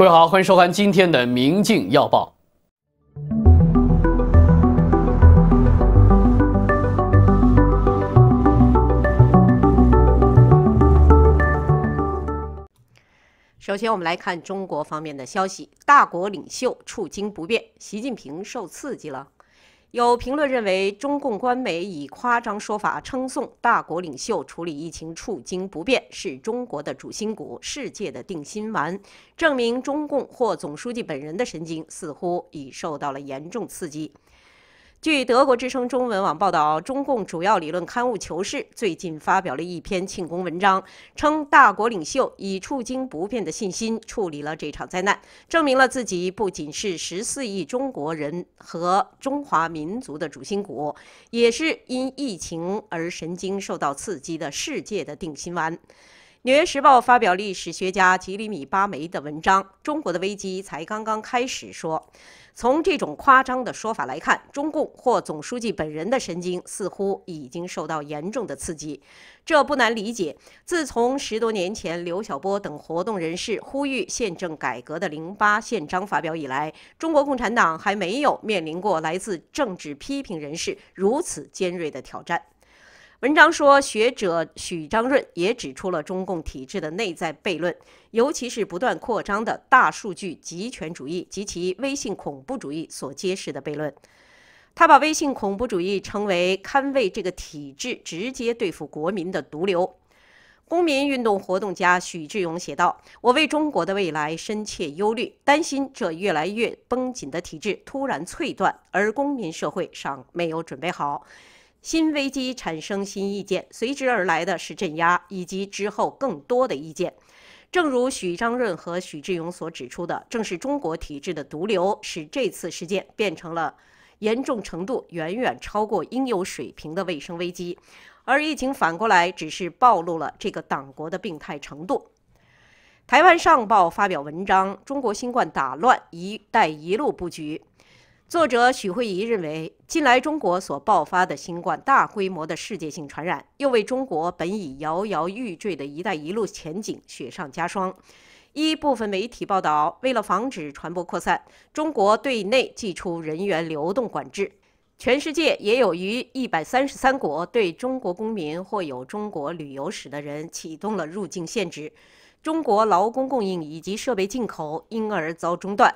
各位好，欢迎收看今天的《明镜要报》。首先，我们来看中国方面的消息：大国领袖处惊不变，习近平受刺激了。有评论认为，中共官媒以夸张说法称颂大国领袖处理疫情处惊不变，是中国的主心骨，世界的定心丸，证明中共或总书记本人的神经似乎已受到了严重刺激。据德国之声中文网报道，中共主要理论刊物《求是》最近发表了一篇庆功文章，称大国领袖以触惊不变的信心处理了这场灾难，证明了自己不仅是十四亿中国人和中华民族的主心骨，也是因疫情而神经受到刺激的世界的定心丸。《纽约时报》发表历史学家吉里米巴梅的文章，《中国的危机才刚刚开始》说：“从这种夸张的说法来看，中共或总书记本人的神经似乎已经受到严重的刺激。这不难理解。自从十多年前刘晓波等活动人士呼吁宪政改革的《零八宪章》发表以来，中国共产党还没有面临过来自政治批评人士如此尖锐的挑战。”文章说，学者许章润也指出了中共体制的内在悖论，尤其是不断扩张的大数据集权主义及其微信恐怖主义所揭示的悖论。他把微信恐怖主义称为堪为这个体制直接对付国民的毒瘤。公民运动活动家许志勇写道：“我为中国的未来深切忧虑，担心这越来越绷紧的体制突然脆断，而公民社会尚没有准备好。”新危机产生新意见，随之而来的是镇压，以及之后更多的意见。正如许章润和许志勇所指出的，正是中国体制的毒瘤，使这次事件变成了严重程度远远超过应有水平的卫生危机。而疫情反过来只是暴露了这个党国的病态程度。台湾《上报》发表文章：中国新冠打乱“一带一路”布局。作者许慧仪认为，近来中国所爆发的新冠大规模的世界性传染，又为中国本已摇摇欲坠的一带一路前景雪上加霜。一部分媒体报道，为了防止传播扩散，中国对内祭出人员流动管制，全世界也有逾133国对中国公民或有中国旅游史的人启动了入境限制。中国劳工供应以及设备进口因而遭中断。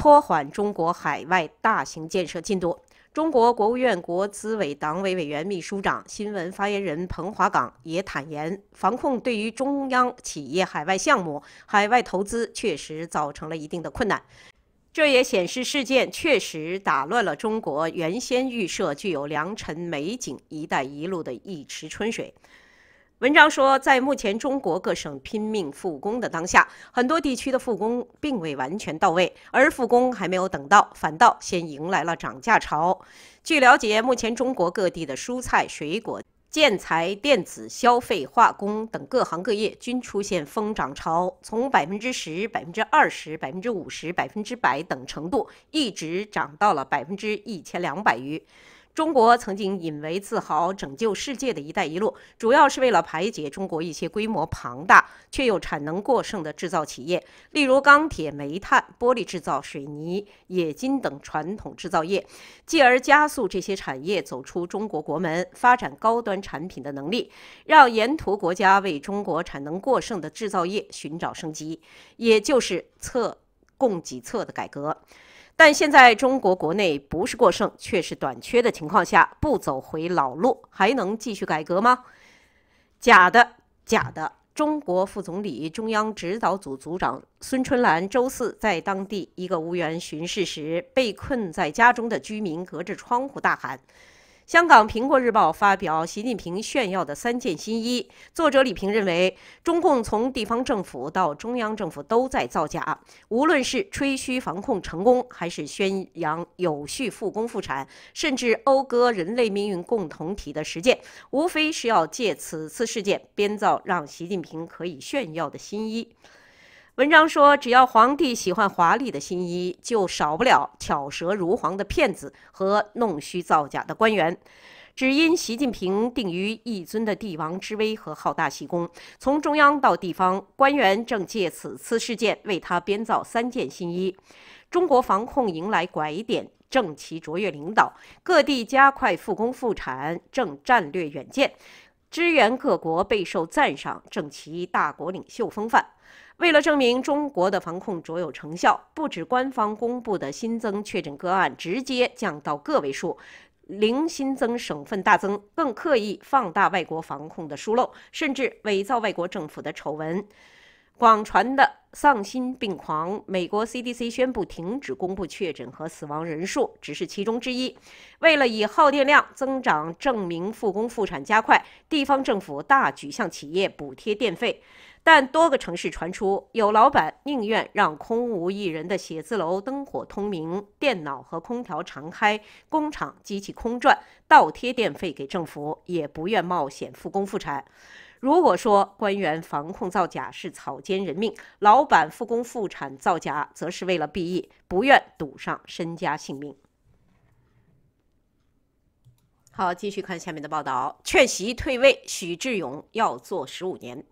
拖缓中国海外大型建设进度。中国国务院国资委党委委员、秘书长、新闻发言人彭华岗也坦言，防控对于中央企业海外项目、海外投资确实造成了一定的困难。这也显示事件确实打乱了中国原先预设具有良辰美景、一带一路的一池春水。文章说，在目前中国各省拼命复工的当下，很多地区的复工并未完全到位，而复工还没有等到，反倒先迎来了涨价潮。据了解，目前中国各地的蔬菜、水果、建材、电子、消费、化工等各行各业均出现疯涨潮，从百分之十、百分之二十、百分之五十、百分之百等程度，一直涨到了百分之一千两百余。中国曾经引为自豪拯救世界的一带一路，主要是为了排解中国一些规模庞大却又产能过剩的制造企业，例如钢铁、煤炭、玻璃制造、水泥、冶金等传统制造业，继而加速这些产业走出中国国门，发展高端产品的能力，让沿途国家为中国产能过剩的制造业寻找生机，也就是测供给侧的改革。但现在中国国内不是过剩，却是短缺的情况下，不走回老路，还能继续改革吗？假的，假的！中国副总理、中央指导组组长孙春兰周四在当地一个无缘巡视时，被困在家中的居民隔着窗户大喊。香港《苹果日报》发表习近平炫耀的三件新衣，作者李平认为，中共从地方政府到中央政府都在造假，无论是吹嘘防控成功，还是宣扬有序复工复产，甚至讴歌人类命运共同体的实践，无非是要借此次事件编造让习近平可以炫耀的新衣。文章说，只要皇帝喜欢华丽的新衣，就少不了巧舌如簧的骗子和弄虚造假的官员。只因习近平定于一尊的帝王之威和好大喜功，从中央到地方官员正借此次事件为他编造三件新衣。中国防控迎来拐点，正其卓越领导；各地加快复工复产，正战略远见；支援各国备受赞赏，正其大国领袖风范。为了证明中国的防控卓有成效，不止官方公布的新增确诊个案直接降到个位数，零新增省份大增，更刻意放大外国防控的疏漏，甚至伪造外国政府的丑闻，广传的丧心病狂。美国 CDC 宣布停止公布确诊和死亡人数，只是其中之一。为了以耗电量增长证明复工复产加快，地方政府大举向企业补贴电费。但多个城市传出，有老板宁愿让空无一人的写字楼灯火通明，电脑和空调常开，工厂机器空转，倒贴电费给政府，也不愿冒险复工复产。如果说官员防控造假是草菅人命，老板复工复产造假，则是为了避疫，不愿赌上身家性命。好，继续看下面的报道：劝席退位，许志勇要做十五年。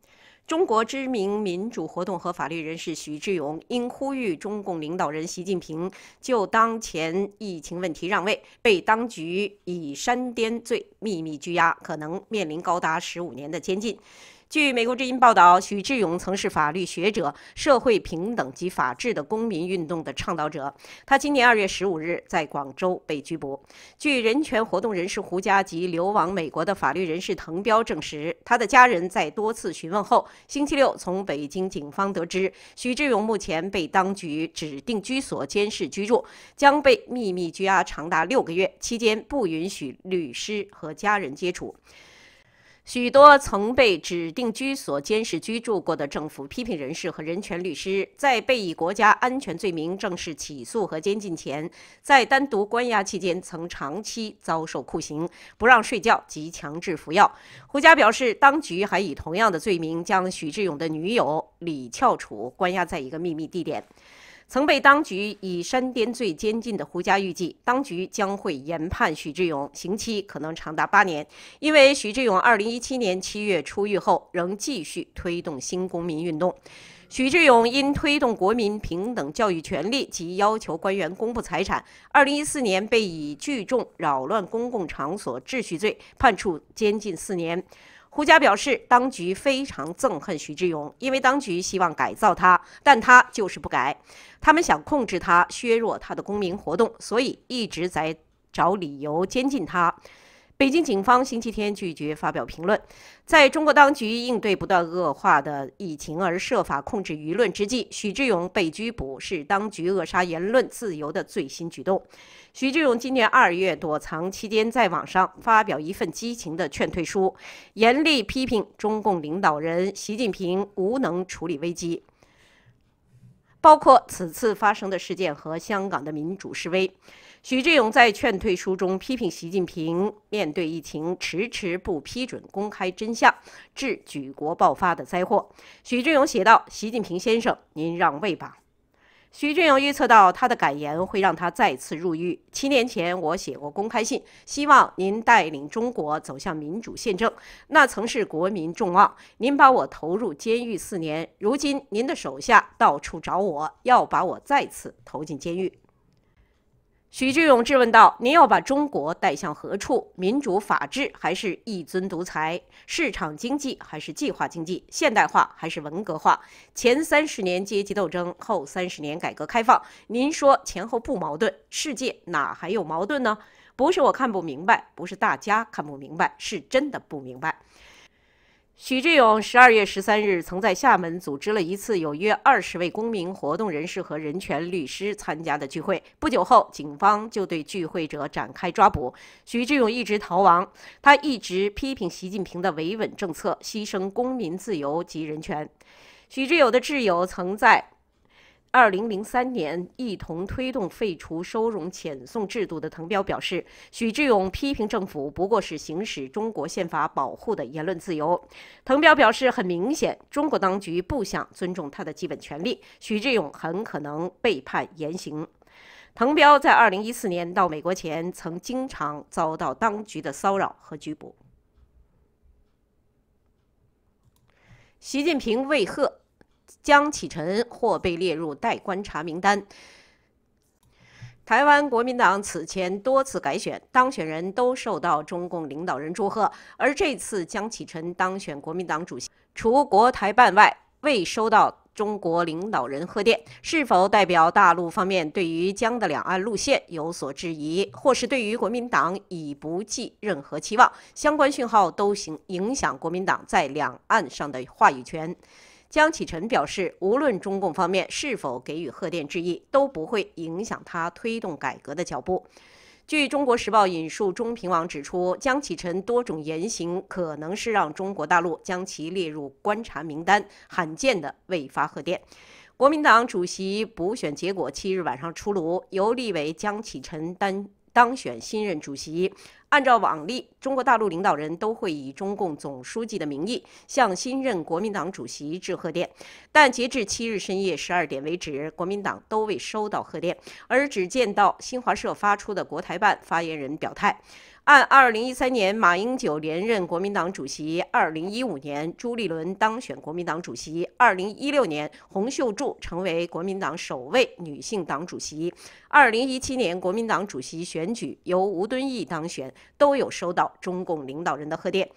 中国知名民主活动和法律人士许志勇因呼吁中共领导人习近平就当前疫情问题让位，被当局以煽颠罪秘密拘押，可能面临高达十五年的监禁。据美国之音报道，许志勇曾是法律学者、社会平等及法治的公民运动的倡导者。他今年二月十五日在广州被拘捕。据人权活动人士胡佳及流亡美国的法律人士滕彪证实，他的家人在多次询问后，星期六从北京警方得知，许志勇目前被当局指定居所监视居住，将被秘密拘押长达六个月，期间不允许律师和家人接触。许多曾被指定居所监视居住过的政府批评人士和人权律师，在被以国家安全罪名正式起诉和监禁前，在单独关押期间曾长期遭受酷刑，不让睡觉及强制服药。胡佳表示，当局还以同样的罪名将许志勇的女友李翘楚关押在一个秘密地点。曾被当局以煽颠罪监禁的胡佳预计，当局将会严判许志勇刑期可能长达八年。因为许志勇2017年7月出狱后，仍继续推动新公民运动。许志勇因推动国民平等教育权利及要求官员公布财产，2014年被以聚众扰乱公共场所秩序罪判处监禁四年。胡佳表示，当局非常憎恨徐志勇，因为当局希望改造他，但他就是不改。他们想控制他，削弱他的公民活动，所以一直在找理由监禁他。北京警方星期天拒绝发表评论。在中国当局应对不断恶化的疫情而设法控制舆论之际，许志勇被拘捕是当局扼杀言论自由的最新举动。许志勇今年二月躲藏期间，在网上发表一份激情的劝退书，严厉批评中共领导人习近平无能处理危机，包括此次发生的事件和香港的民主示威。许志勇在劝退书中批评习近平，面对疫情迟迟不批准公开真相，致举国爆发的灾祸。许志勇写道：“习近平先生，您让位吧。”许志勇预测到他的感言会让他再次入狱。七年前，我写过公开信，希望您带领中国走向民主宪政，那曾是国民众望。您把我投入监狱四年，如今您的手下到处找我，要把我再次投进监狱。许志勇质问道：“您要把中国带向何处？民主法治还是一尊独裁？市场经济还是计划经济？现代化还是文革化？前三十年阶级斗争，后三十年改革开放，您说前后不矛盾？世界哪还有矛盾呢？不是我看不明白，不是大家看不明白，是真的不明白。”许志勇十二月十三日曾在厦门组织了一次有约二十位公民活动人士和人权律师参加的聚会。不久后，警方就对聚会者展开抓捕。许志勇一直逃亡，他一直批评习近平的维稳政策牺牲公民自由及人权。许志友的挚友曾在。二零零三年，一同推动废除收容遣送制度的滕彪表示，许志勇批评政府不过是行使中国宪法保护的言论自由。滕彪表示，很明显，中国当局不想尊重他的基本权利，许志勇很可能被判严刑。滕彪在二零一四年到美国前，曾经常遭到当局的骚扰和拘捕。习近平为何？江启臣或被列入待观察名单。台湾国民党此前多次改选，当选人都受到中共领导人祝贺，而这次江启臣当选国民党主席，除国台办外未收到中国领导人贺电，是否代表大陆方面对于江的两岸路线有所质疑，或是对于国民党已不寄任何期望？相关讯号都行影响国民党在两岸上的话语权。江启臣表示，无论中共方面是否给予贺电致意，都不会影响他推动改革的脚步。据《中国时报》引述中评网指出，江启臣多种言行可能是让中国大陆将其列入观察名单，罕见的未发贺电。国民党主席补选结果七日晚上出炉，由立委江启臣担当选新任主席。按照往例，中国大陆领导人都会以中共总书记的名义向新任国民党主席致贺电，但截至七日深夜十二点为止，国民党都未收到贺电，而只见到新华社发出的国台办发言人表态。按二零一三年马英九连任国民党主席，二零一五年朱立伦当选国民党主席，二零一六年洪秀柱成为国民党首位女性党主席。二零一七年国民党主席选举由吴敦义当选，都有收到中共领导人的贺电。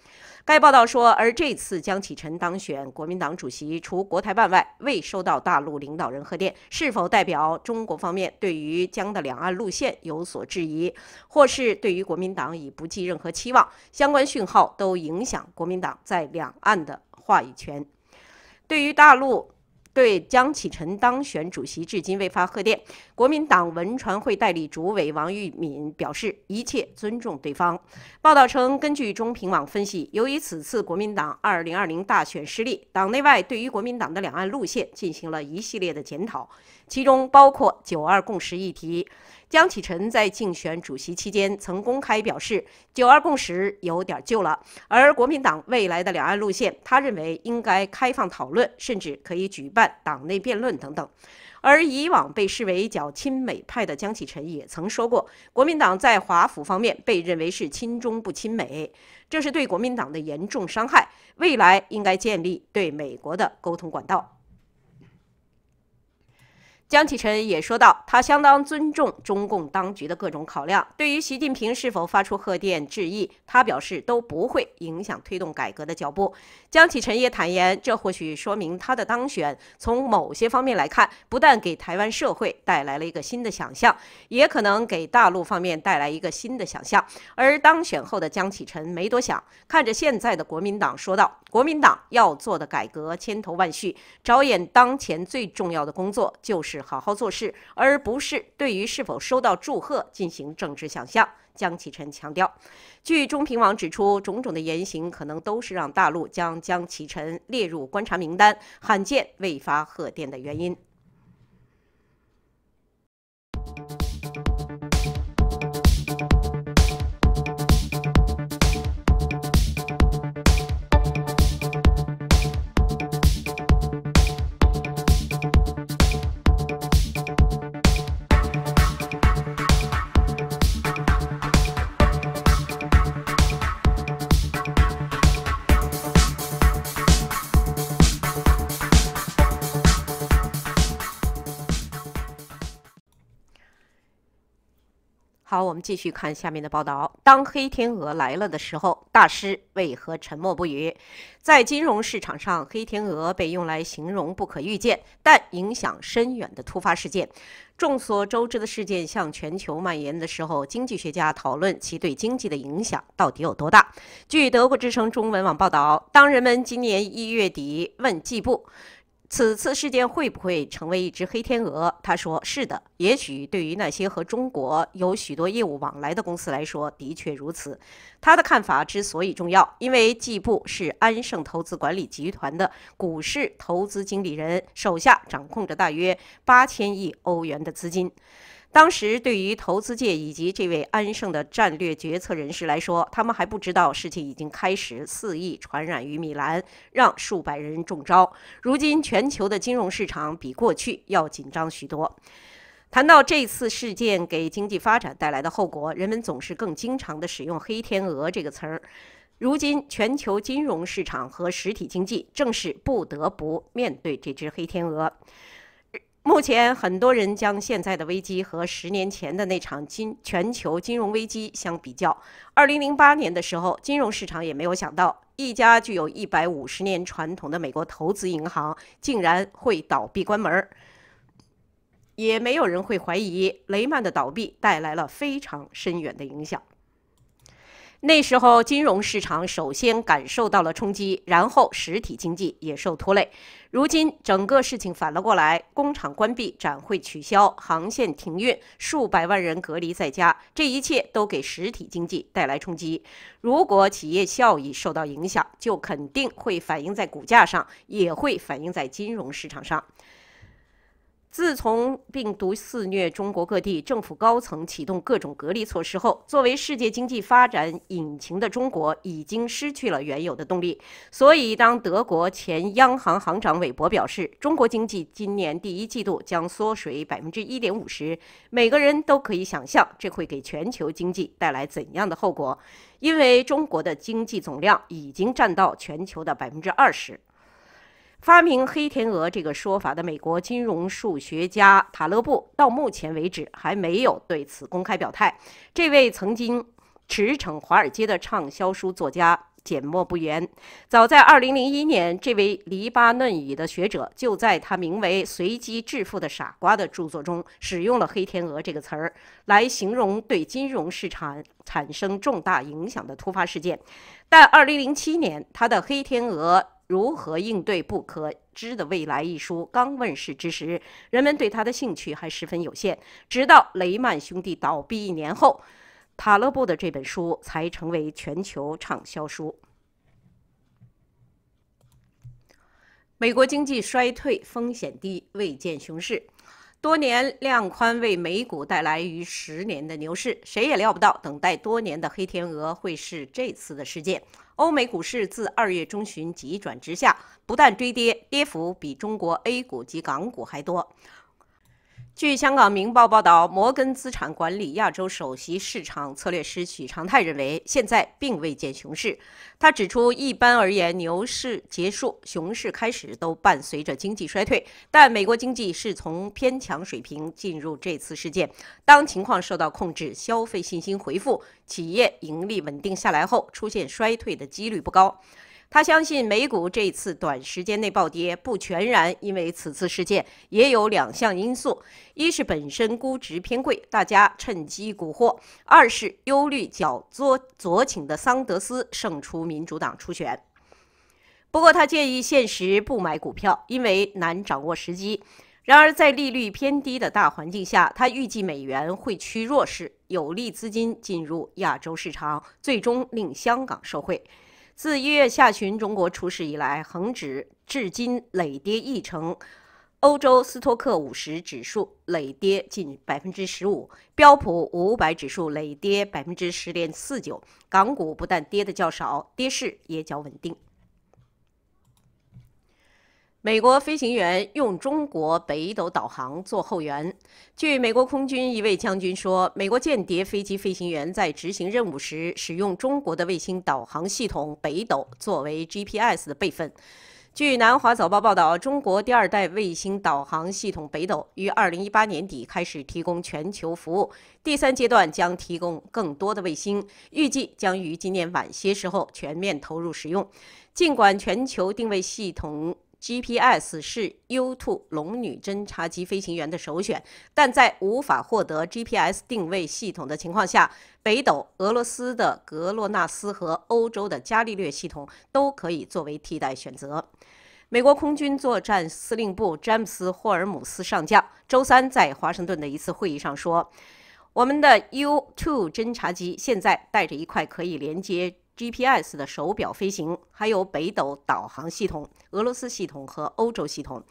该报道说，而这次江启臣当选国民党主席，除国台办外未收到大陆领导人贺电，是否代表中国方面对于江的两岸路线有所质疑，或是对于国民党已不寄任何期望？相关讯号都影响国民党在两岸的话语权。对于大陆。对江启臣当选主席至今未发贺电，国民党文传会代理主委王玉敏表示一切尊重对方。报道称，根据中评网分析，由于此次国民党二零二零大选失利，党内外对于国民党的两岸路线进行了一系列的检讨，其中包括“九二共识”议题。江启臣在竞选主席期间曾公开表示，“九二共识”有点旧了。而国民党未来的两岸路线，他认为应该开放讨论，甚至可以举办党内辩论等等。而以往被视为较亲美派的江启臣，也曾说过，国民党在华府方面被认为是亲中不亲美，这是对国民党的严重伤害。未来应该建立对美国的沟通管道。江启臣也说到，他相当尊重中共当局的各种考量。对于习近平是否发出贺电致意，他表示都不会影响推动改革的脚步。江启臣也坦言，这或许说明他的当选，从某些方面来看，不但给台湾社会带来了一个新的想象，也可能给大陆方面带来一个新的想象。而当选后的江启臣没多想，看着现在的国民党，说道：“国民党要做的改革千头万绪，着眼当前最重要的工作就是。好好做事，而不是对于是否收到祝贺进行政治想象。江启臣强调，据中评网指出，种种的言行可能都是让大陆将江启臣列入观察名单、罕见未发贺电的原因。好，我们继续看下面的报道。当黑天鹅来了的时候，大师为何沉默不语？在金融市场上，黑天鹅被用来形容不可预见但影响深远的突发事件。众所周知的事件向全球蔓延的时候，经济学家讨论其对经济的影响到底有多大。据德国之声中文网报道，当人们今年一月底问季布。此次事件会不会成为一只黑天鹅？他说：“是的，也许对于那些和中国有许多业务往来的公司来说，的确如此。”他的看法之所以重要，因为季布是安盛投资管理集团的股市投资经理人，手下掌控着大约八千亿欧元的资金。当时，对于投资界以及这位安盛的战略决策人士来说，他们还不知道事情已经开始肆意传染于米兰，让数百人中招。如今，全球的金融市场比过去要紧张许多。谈到这次事件给经济发展带来的后果，人们总是更经常的使用“黑天鹅”这个词儿。如今，全球金融市场和实体经济正是不得不面对这只黑天鹅。目前，很多人将现在的危机和十年前的那场金全球金融危机相比较。二零零八年的时候，金融市场也没有想到一家具有一百五十年传统的美国投资银行竟然会倒闭关门也没有人会怀疑雷曼的倒闭带来了非常深远的影响。那时候，金融市场首先感受到了冲击，然后实体经济也受拖累。如今，整个事情反了过来，工厂关闭，展会取消，航线停运，数百万人隔离在家，这一切都给实体经济带来冲击。如果企业效益受到影响，就肯定会反映在股价上，也会反映在金融市场上。自从病毒肆虐中国各地，政府高层启动各种隔离措施后，作为世界经济发展引擎的中国已经失去了原有的动力。所以，当德国前央行行长韦伯表示中国经济今年第一季度将缩水百分之一点五时，每个人都可以想象这会给全球经济带来怎样的后果，因为中国的经济总量已经占到全球的百分之二十。发明“黑天鹅”这个说法的美国金融数学家塔勒布，到目前为止还没有对此公开表态。这位曾经驰骋华尔街的畅销书作家缄默不言。早在2001年，这位黎巴嫩语的学者就在他名为《随机致富的傻瓜》的著作中，使用了“黑天鹅”这个词儿，来形容对金融市场产生重大影响的突发事件。但2007年，他的“黑天鹅”。《如何应对不可知的未来》一书刚问世之时，人们对他的兴趣还十分有限。直到雷曼兄弟倒闭一年后，塔勒布的这本书才成为全球畅销书。美国经济衰退风险低，未见熊市。多年量宽为美股带来逾十年的牛市，谁也料不到等待多年的黑天鹅会是这次的事件。欧美股市自二月中旬急转直下，不但追跌，跌幅比中国 A 股及港股还多。据香港《明报》报道，摩根资产管理亚洲首席市场策略师许长泰认为，现在并未见熊市。他指出，一般而言，牛市结束、熊市开始都伴随着经济衰退，但美国经济是从偏强水平进入这次事件。当情况受到控制，消费信心回复，企业盈利稳定下来后，出现衰退的几率不高。他相信美股这次短时间内暴跌不全然因为此次事件，也有两项因素：一是本身估值偏贵，大家趁机蛊惑；二是忧虑较作左情的桑德斯胜出民主党初选。不过他建议现实不买股票，因为难掌握时机。然而在利率偏低的大环境下，他预计美元会趋弱势，有利资金进入亚洲市场，最终令香港受惠。自一月下旬中国出事以来，恒指至今累跌一成，欧洲斯托克五十指数累跌近百分之十五，标普五百指数累跌百分之十点四九，港股不但跌的较少，跌势也较稳定。美国飞行员用中国北斗导航做后援。据美国空军一位将军说，美国间谍飞机飞行员在执行任务时使用中国的卫星导航系统北斗作为 GPS 的备份。据《南华早报》报道，中国第二代卫星导航系统北斗于二零一八年底开始提供全球服务，第三阶段将提供更多的卫星，预计将于今年晚些时候全面投入使用。尽管全球定位系统。GPS 是 U-2 龙女侦察机飞行员的首选，但在无法获得 GPS 定位系统的情况下，北斗、俄罗斯的格洛纳斯和欧洲的伽利略系统都可以作为替代选择。美国空军作战司令部詹姆斯·霍尔姆斯上将周三在华盛顿的一次会议上说：“我们的 U-2 侦察机现在带着一块可以连接。” GPS 的手表飞行，还有北斗导航系统、俄罗斯系统和欧洲系统。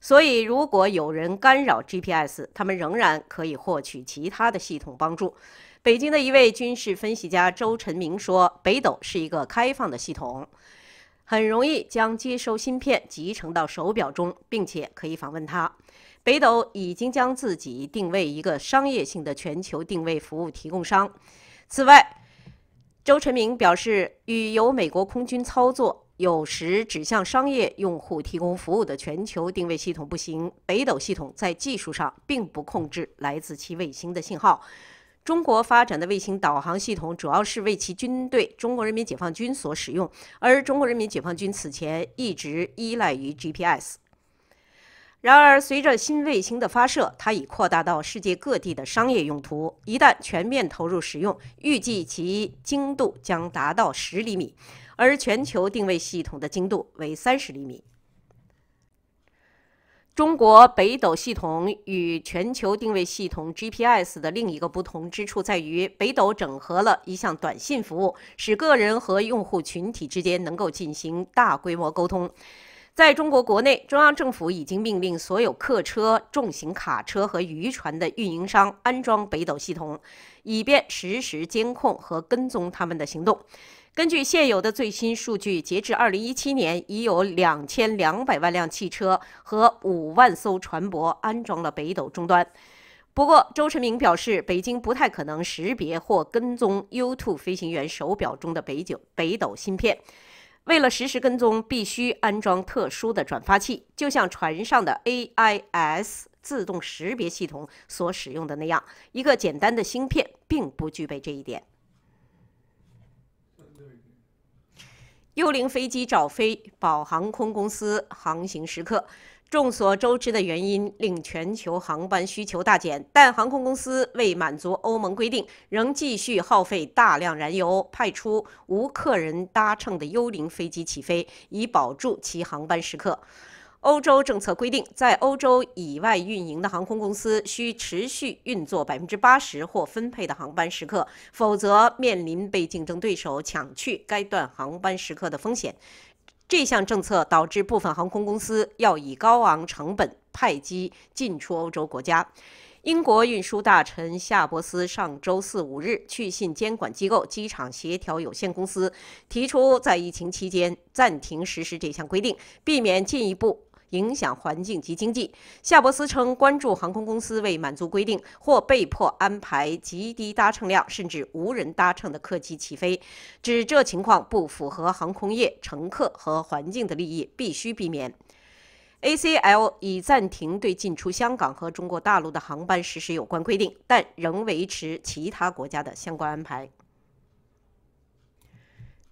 所以，如果有人干扰 GPS，他们仍然可以获取其他的系统帮助。北京的一位军事分析家周晨明说：“北斗是一个开放的系统，很容易将接收芯片集成到手表中，并且可以访问它。北斗已经将自己定位一个商业性的全球定位服务提供商。此外，周晨明表示，与由美国空军操作、有时只向商业用户提供服务的全球定位系统不行，北斗系统在技术上并不控制来自其卫星的信号。中国发展的卫星导航系统主要是为其军队——中国人民解放军——所使用，而中国人民解放军此前一直依赖于 GPS。然而，随着新卫星的发射，它已扩大到世界各地的商业用途。一旦全面投入使用，预计其精度将达到十厘米，而全球定位系统的精度为三十厘米。中国北斗系统与全球定位系统 GPS 的另一个不同之处在于，北斗整合了一项短信服务，使个人和用户群体之间能够进行大规模沟通。在中国国内，中央政府已经命令所有客车、重型卡车和渔船的运营商安装北斗系统，以便实时监控和跟踪他们的行动。根据现有的最新数据，截至2017年，已有2200万辆汽车和5万艘船舶安装了北斗终端。不过，周成明表示，北京不太可能识别或跟踪 U2 飞行员手表中的北斗北斗芯片。为了实时跟踪，必须安装特殊的转发器，就像船上的 AIS 自动识别系统所使用的那样。一个简单的芯片并不具备这一点。幽灵飞机找飞宝航空公司航行时刻。众所周知的原因令全球航班需求大减，但航空公司为满足欧盟规定，仍继续耗费大量燃油，派出无客人搭乘的幽灵飞机起飞，以保住其航班时刻。欧洲政策规定，在欧洲以外运营的航空公司需持续运作百分之八十或分配的航班时刻，否则面临被竞争对手抢去该段航班时刻的风险。这项政策导致部分航空公司要以高昂成本派机进出欧洲国家。英国运输大臣夏博斯上周四五日去信监管机构机场协调有限公司，提出在疫情期间暂停实施这项规定，避免进一步。影响环境及经济。夏博斯称，关注航空公司未满足规定，或被迫安排极低搭乘量甚至无人搭乘的客机起飞，指这情况不符合航空业、乘客和环境的利益，必须避免。ACL 已暂停对进出香港和中国大陆的航班实施有关规定，但仍维持其他国家的相关安排。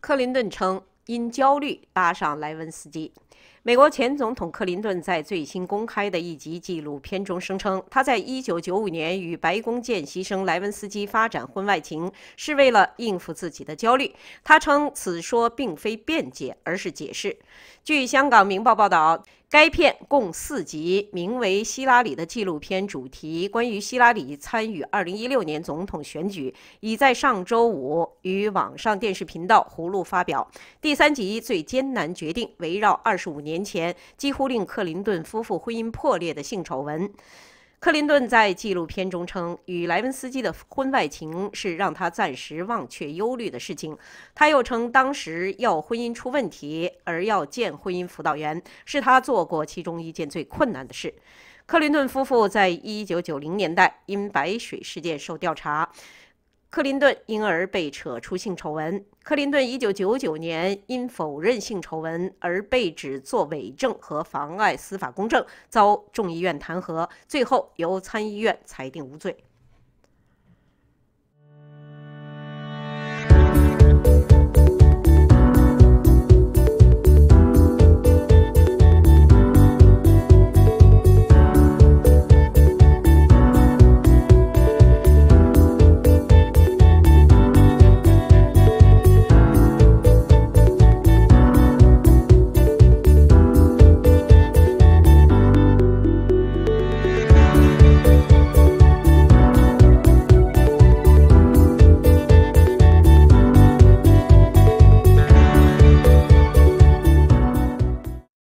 克林顿称，因焦虑搭上莱文斯基。美国前总统克林顿在最新公开的一集纪录片中声称，他在一九九五年与白宫见习生莱文斯基发展婚外情，是为了应付自己的焦虑。他称此说并非辩解，而是解释。据香港明报报道。该片共四集，名为《希拉里》的纪录片主题，关于希拉里参与二零一六年总统选举，已在上周五于网上电视频道《葫芦》发表。第三集《最艰难决定》，围绕二十五年前几乎令克林顿夫妇婚姻破裂的性丑闻。克林顿在纪录片中称，与莱文斯基的婚外情是让他暂时忘却忧虑的事情。他又称，当时要婚姻出问题，而要见婚姻辅导员，是他做过其中一件最困难的事。克林顿夫妇在1990年代因白水事件受调查。克林顿因而被扯出性丑闻。克林顿1999年因否认性丑闻而被指作伪证和妨碍司法公正，遭众议院弹劾，最后由参议院裁定无罪。